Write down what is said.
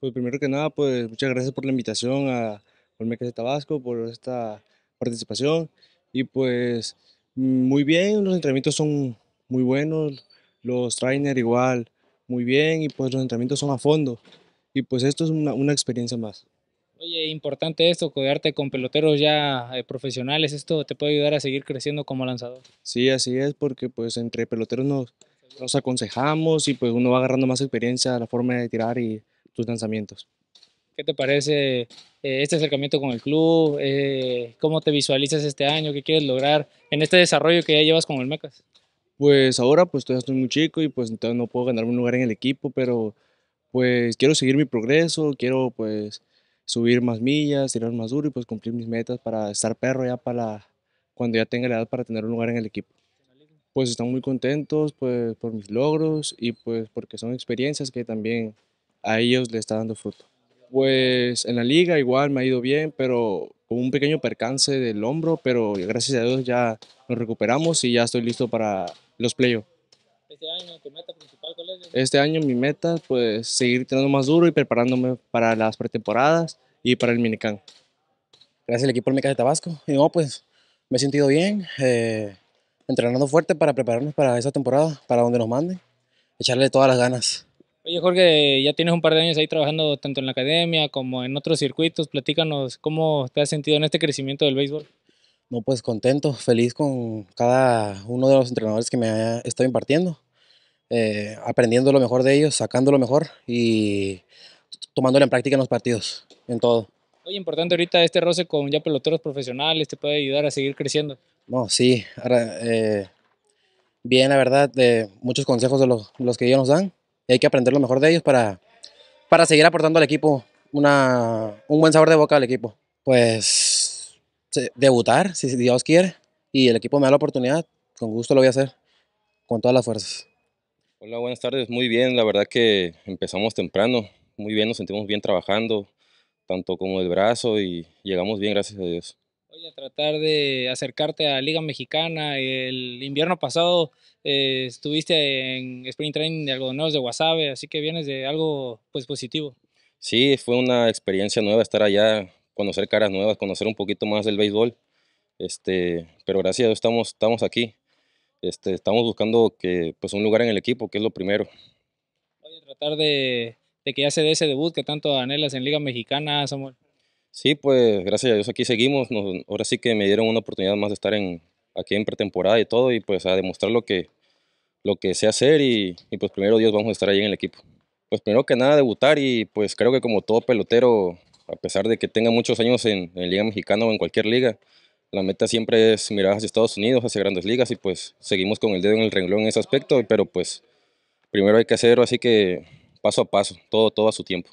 Pues primero que nada, pues muchas gracias por la invitación a Olmecas de Tabasco, por esta participación. Y pues muy bien, los entrenamientos son muy buenos, los trainers igual muy bien y pues los entrenamientos son a fondo. Y pues esto es una, una experiencia más. Oye, importante esto, cuidarte con peloteros ya eh, profesionales, esto te puede ayudar a seguir creciendo como lanzador. Sí, así es, porque pues entre peloteros nos, nos aconsejamos y pues uno va agarrando más experiencia, la forma de tirar y tus lanzamientos. ¿Qué te parece eh, este acercamiento con el club? Eh, ¿Cómo te visualizas este año? ¿Qué quieres lograr en este desarrollo que ya llevas con el Mecas? Pues ahora pues todavía estoy muy chico y pues entonces no puedo ganarme un lugar en el equipo, pero pues quiero seguir mi progreso, quiero pues subir más millas, tirar más duro y pues cumplir mis metas para estar perro ya para cuando ya tenga la edad para tener un lugar en el equipo. Pues están muy contentos pues por mis logros y pues porque son experiencias que también a ellos le está dando fruto. Pues en la liga igual me ha ido bien, pero con un pequeño percance del hombro, pero gracias a Dios ya nos recuperamos y ya estoy listo para los playoffs. Este año, ¿tu meta principal Este año mi meta pues seguir entrenando más duro y preparándome para las pretemporadas y para el minicán. Gracias al equipo de Minicán de Tabasco. Y no, pues me he sentido bien, eh, entrenando fuerte para prepararnos para esa temporada, para donde nos manden, echarle todas las ganas. Oye Jorge, ya tienes un par de años ahí trabajando tanto en la academia como en otros circuitos. Platícanos cómo te has sentido en este crecimiento del béisbol. No, pues contento, feliz con cada uno de los entrenadores que me ha estado impartiendo, eh, aprendiendo lo mejor de ellos, sacando lo mejor y tomándolo en práctica en los partidos, en todo. Oye, importante ahorita este roce con ya peloteros profesionales, ¿te puede ayudar a seguir creciendo? No, sí, ahora, eh, bien, la verdad, de eh, muchos consejos de los, los que ellos nos dan hay que aprender lo mejor de ellos para, para seguir aportando al equipo una, un buen sabor de boca al equipo. Pues debutar, si Dios quiere, y el equipo me da la oportunidad, con gusto lo voy a hacer, con todas las fuerzas. Hola, buenas tardes. Muy bien, la verdad que empezamos temprano, muy bien, nos sentimos bien trabajando, tanto como el brazo y llegamos bien, gracias a Dios a tratar de acercarte a Liga Mexicana. El invierno pasado eh, estuviste en Spring Training de algodoneros de Guasave, así que vienes de algo pues positivo. Sí, fue una experiencia nueva estar allá, conocer caras nuevas, conocer un poquito más del béisbol. Este, pero gracias estamos, estamos aquí. Este, estamos buscando que, pues, un lugar en el equipo, que es lo primero. Voy a tratar de, que ya se dé ese debut que tanto anhelas en Liga Mexicana, Samuel. Sí, pues gracias a Dios aquí seguimos. ahora sí que me dieron una oportunidad más de estar en, aquí en pretemporada y todo y pues a demostrar lo que, lo que sé hacer y, pues primero Dios vamos a estar ahí en el equipo. Pues primero que nada debutar y pues creo que como todo pelotero, a pesar de que tenga muchos años en, en Liga Mexicana o en cualquier liga, la meta siempre es mirar hacia Estados Unidos, hacia grandes ligas y pues seguimos con el dedo en el renglón en ese aspecto, pero pues primero hay que hacerlo así que paso a paso, todo, todo a su tiempo.